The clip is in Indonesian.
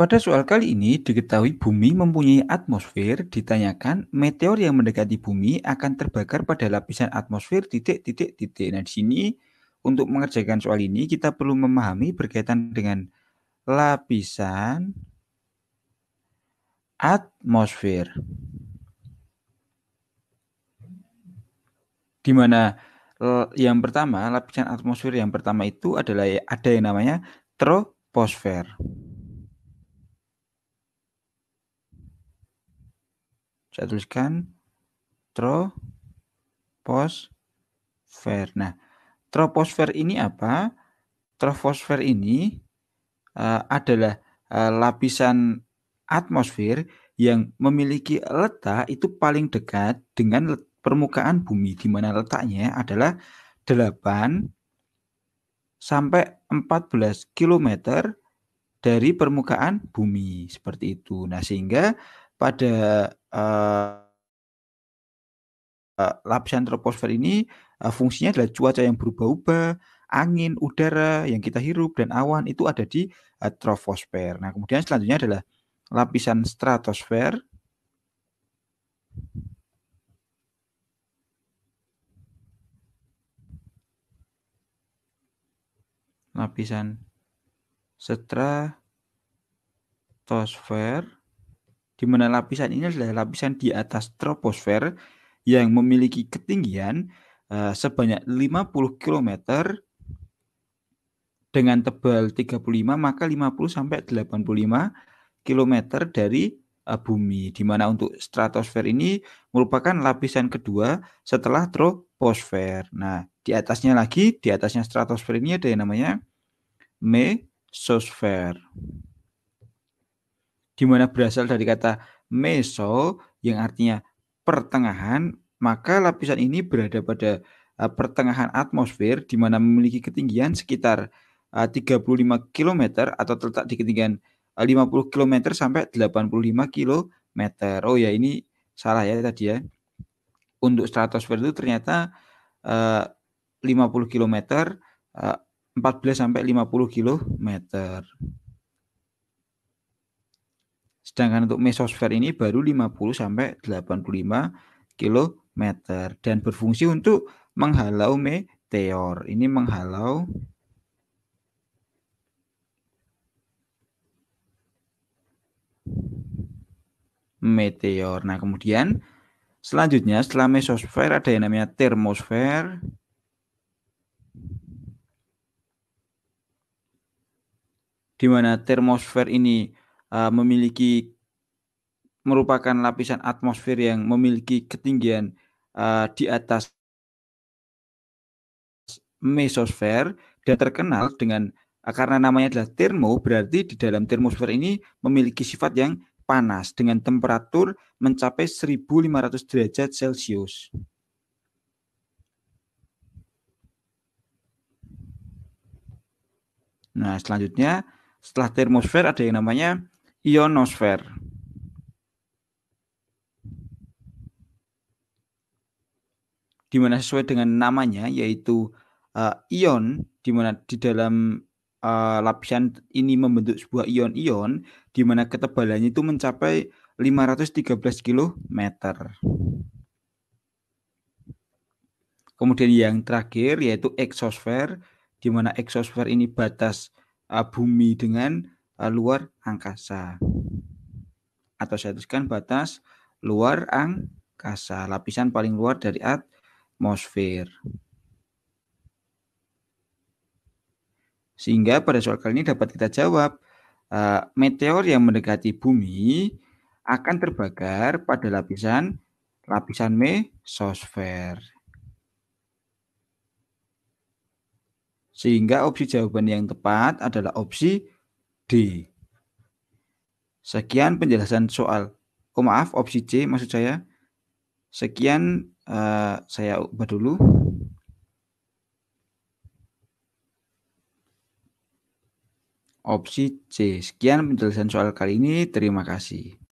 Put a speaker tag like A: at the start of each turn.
A: Pada soal kali ini diketahui bumi mempunyai atmosfer, ditanyakan meteor yang mendekati bumi akan terbakar pada lapisan atmosfer titik titik titik. Nah, di sini untuk mengerjakan soal ini kita perlu memahami berkaitan dengan lapisan atmosfer. Di mana eh, yang pertama, lapisan atmosfer yang pertama itu adalah ada yang namanya troposfer. Kita tuliskan troposfer. Nah, troposfer ini apa? Troposfer ini uh, adalah uh, lapisan atmosfer yang memiliki letak itu paling dekat dengan permukaan bumi di mana letaknya adalah 8 sampai 14 km dari permukaan bumi seperti itu. Nah, sehingga pada Eh, eh, lapisan troposfer ini uh, fungsinya adalah cuaca yang berubah-ubah, angin, udara yang kita hirup dan awan itu ada di uh, troposfer. Nah, kemudian selanjutnya adalah lapisan stratosfer. Lapisan stratosfer di mana lapisan ini adalah lapisan di atas troposfer yang memiliki ketinggian uh, sebanyak 50 km dengan tebal 35 maka 50 sampai 85 km dari uh, bumi di mana untuk stratosfer ini merupakan lapisan kedua setelah troposfer. Nah, di atasnya lagi, di atasnya stratosfer ini ada yang namanya mesosfer dimana berasal dari kata meso yang artinya pertengahan, maka lapisan ini berada pada eh, pertengahan atmosfer di mana memiliki ketinggian sekitar 35 eh, km atau terletak di ketinggian 50 eh, km sampai 85 km. Oh ya ini salah ya tadi ya. Untuk stratosfer itu ternyata 50 km, 14 sampai 50 km. Sedangkan untuk mesosfer ini baru 50 sampai 85 km dan berfungsi untuk menghalau meteor. Ini menghalau meteor. Nah, kemudian selanjutnya setelah mesosfer ada yang namanya termosfer. Di mana termosfer ini uh, memiliki merupakan lapisan atmosfer yang memiliki ketinggian uh, di atas mesosfer dan terkenal dengan uh, karena namanya adalah termo berarti di dalam termosfer ini memiliki sifat yang panas dengan temperatur mencapai 1500 derajat Celcius. Nah, selanjutnya setelah termosfer ada yang namanya ionosfer. Di mana sesuai dengan namanya yaitu uh, ion di mana di dalam uh, lapisan ini membentuk sebuah ion-ion di mana ketebalannya itu mencapai 513 km. Kemudian yang terakhir yaitu eksosfer di mana eksosfer ini batas uh, bumi dengan Eh, luar angkasa. Atau saya tuliskan batas luar angkasa, lapisan paling luar dari atmosfer. Sehingga pada soal kali ini dapat kita jawab, eh, meteor yang mendekati bumi akan terbakar pada lapisan lapisan mesosfer. Sehingga opsi jawaban yang tepat adalah opsi D. Sekian penjelasan soal. Oh maaf, opsi C maksud saya. Sekian uh, saya ubah dulu. Opsi C. Sekian penjelasan soal kali ini. Terima kasih.